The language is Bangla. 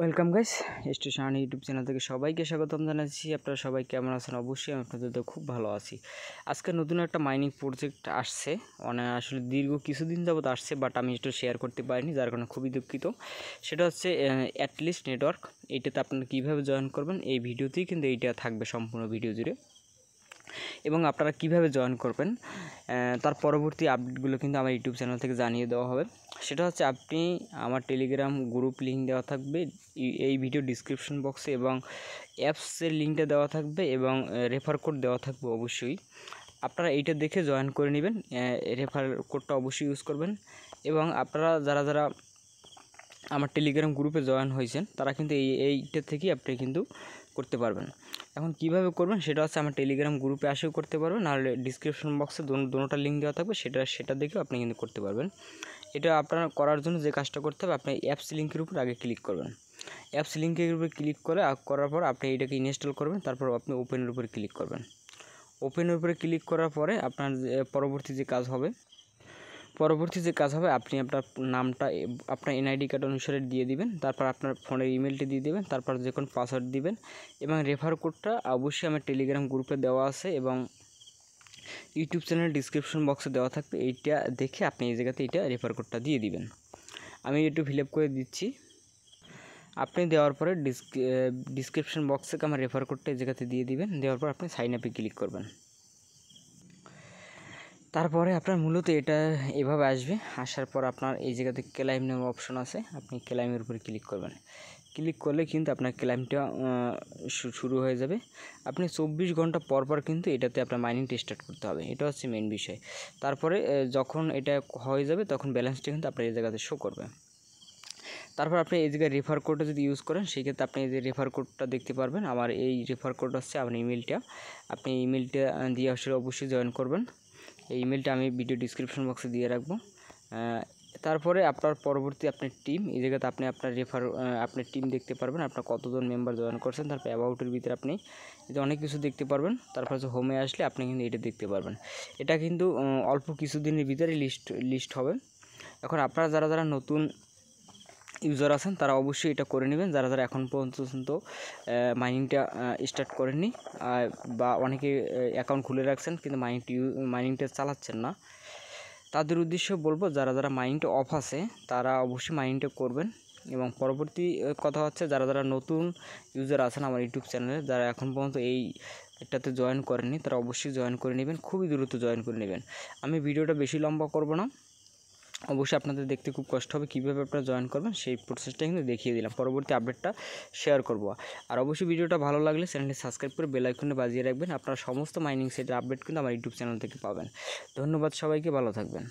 welcome guys station YouTube channel থেকে সবাইকে স্বাগতম জানাচ্ছি আপনারা সবাই কেমন আছেন অবশ্যই আমি আপনাদের তো খুব ভালো আছি আজকে নতুন একটা মাইনিং প্রজেক্ট আসছে অনেক মানে আসলে দীর্ঘ কিছুদিন যাবত আসছে বাট আমি একটু শেয়ার করতে পারিনি যার কারণে খুবই দুঃখিত সেটা হচ্ছে অ্যাটলিস্ট নেটওয়ার্ক এইটাতে আপনারা কীভাবে জয়েন করবেন এই ভিডিওতেই কিন্তু এইটা থাকবে সম্পূর্ণ ভিডিও জুড়ে এবং আপনারা কিভাবে জয়েন করবেন তার পরবর্তী আপডেটগুলো কিন্তু আমার ইউটিউব চ্যানেল থেকে জানিয়ে দেওয়া হবে সেটা হচ্ছে আপনি আমার টেলিগ্রাম গ্রুপ লিঙ্ক দেওয়া থাকবে এই ভিডিও ডিসক্রিপশন বক্সে এবং অ্যাপসের লিঙ্কটা দেওয়া থাকবে এবং রেফার কোড দেওয়া থাকবে অবশ্যই আপনারা এইটা দেখে জয়েন করে নেবেন রেফার কোডটা অবশ্যই ইউজ করবেন এবং আপনারা যারা যারা আমার টেলিগ্রাম গ্রুপে জয়েন হয়েছেন তারা কিন্তু এই এইটা থেকেই আপনি কিন্তু করতে পারবেন এখন কিভাবে করবেন সেটা হচ্ছে আমার টেলিগ্রাম গ্রুপে আসেও করতে পারবেন আর ডিসক্রিপশন বক্সে দুটা লিঙ্ক দেওয়া থাকবে সেটা সেটা দেখেও আপনি কিন্তু করতে পারবেন এটা আপনার করার জন্য যে কাজটা করতে হবে আপনি অ্যাপস লিঙ্কের উপর আগে ক্লিক করবেন অ্যাপস লিঙ্কের উপরে ক্লিক করে করার পর আপনি এটাকে ইনস্টল করবেন তারপর আপনি ওপেনের উপরে ক্লিক করবেন ওপেনের উপরে ক্লিক করার পরে আপনার পরবর্তী যে কাজ হবে পরবর্তী যে কাজ হবে আপনি আপনার নামটা আপনার এনআইডি কার্ড অনুসারে দিয়ে দিবেন তারপর আপনার ফোনের ইমেলটি দিয়ে দেবেন তারপর যে কোনো পাসওয়ার্ড দিবেন এবং রেফার কোডটা অবশ্যই আমার টেলিগ্রাম গ্রুপে দেওয়া আছে এবং ইউটিউব চ্যানেল ডিসক্রিপশন বক্সে দেওয়া থাকবে এইটা দেখে আপনি এই জায়গাতে এইটা রেফার কোডটা দিয়ে দিবেন আমি একটু ফিল করে দিচ্ছি আপনি দেওয়ার পরে ডিসক্রিপশন বক্সে আমার রেফার কোডটা এই জায়গাতে দিয়ে দিবেন দেওয়ার পর আপনি সাইন আপে ক্লিক করবেন তারপরে আপনার মূলত এটা এভাবে আসবে আসার পর আপনার এই জায়গাতে ক্লাইম নেওয়ার অপশন আছে আপনি ক্লাইমের উপরে ক্লিক করবেন ক্লিক করলে কিন্তু আপনার ক্লাইমটা শুরু হয়ে যাবে আপনি চব্বিশ ঘন্টা পর পর কিন্তু এটাতে আপনার মাইনিংটা স্টার্ট করতে হবে এটা হচ্ছে মেন বিষয় তারপরে যখন এটা হয়ে যাবে তখন ব্যালেন্সটা কিন্তু আপনার এই জায়গাতে শো করবে তারপর আপনি এই জায়গায় রেফার কোডটা যদি ইউজ করেন সেক্ষেত্রে আপনি এই যে রেফার কোডটা দেখতে পারবেন আমার এই রেফার কোড হচ্ছে আপনার ইমেলটা আপনি ইমেলটা দিয়ে আসলে অবশ্যই জয়েন করবেন এই ইমেলটা আমি ভিডিও ডেসক্রিপশন বক্সে দিয়ে রাখব তারপরে আপনারা পরবর্তী আপনাদের টিম এই জায়গাটা আপনি আপনার রেফার আপনার টিম দেখতে পারবেন আপনারা কতজন মেম্বার জয়েন করেছেন তারপরে অ্যাবাউটের ভিতরে আপনি অনেক কিছু দেখতে পারবেন তারপরে যখন হোমে আসলে আপনি কি এটা দেখতে পারবেন এটা কিন্তু অল্প কিছু দিনের ভিতরে লিস্ট লিস্ট হবে এখন আপনারা যারা যারা নতুন ইউজার আছেন তারা অবশ্যই এটা করে নেবেন যারা যারা এখন পর্যন্ত মাইনিংটা স্টার্ট করেননি বা অনেকে অ্যাকাউন্ট খুলে রাখছেন কিন্তু মাইনিংটি মাইনিংটা চালাচ্ছেন না তাদের উদ্দেশ্যে বলবো যারা যারা মাইনিংটা অফ আছে তারা অবশ্যই মাইনিংটা করবেন এবং পরবর্তী কথা হচ্ছে যারা যারা নতুন ইউজার আছেন আমার ইউটিউব চ্যানেলে যারা এখন পর্যন্ত এই এটাতে জয়েন করেনি তারা অবশ্যই জয়েন করে নেবেন খুবই দ্রুত জয়েন করে নেবেন আমি ভিডিওটা বেশি লম্বা করব না অবশ্যই আপনাদের দেখতে খুব কষ্ট হবে কীভাবে আপনারা জয়েন করবেন সেই প্রসেসটা কিন্তু দেখিয়ে দিলাম পরবর্তী আপডেটটা শেয়ার করব আর অবশ্যই ভিডিওটা ভালো লাগলে চ্যানেলটি সাবস্ক্রাইব করে বেলাইকনে বাজিয়ে রাখবেন আপনারা সমস্ত মাইনিং সেটের আপডেট কিন্তু আমার ইউটিউব চ্যানেল থেকে পাবেন ধন্যবাদ সবাইকে ভালো থাকবেন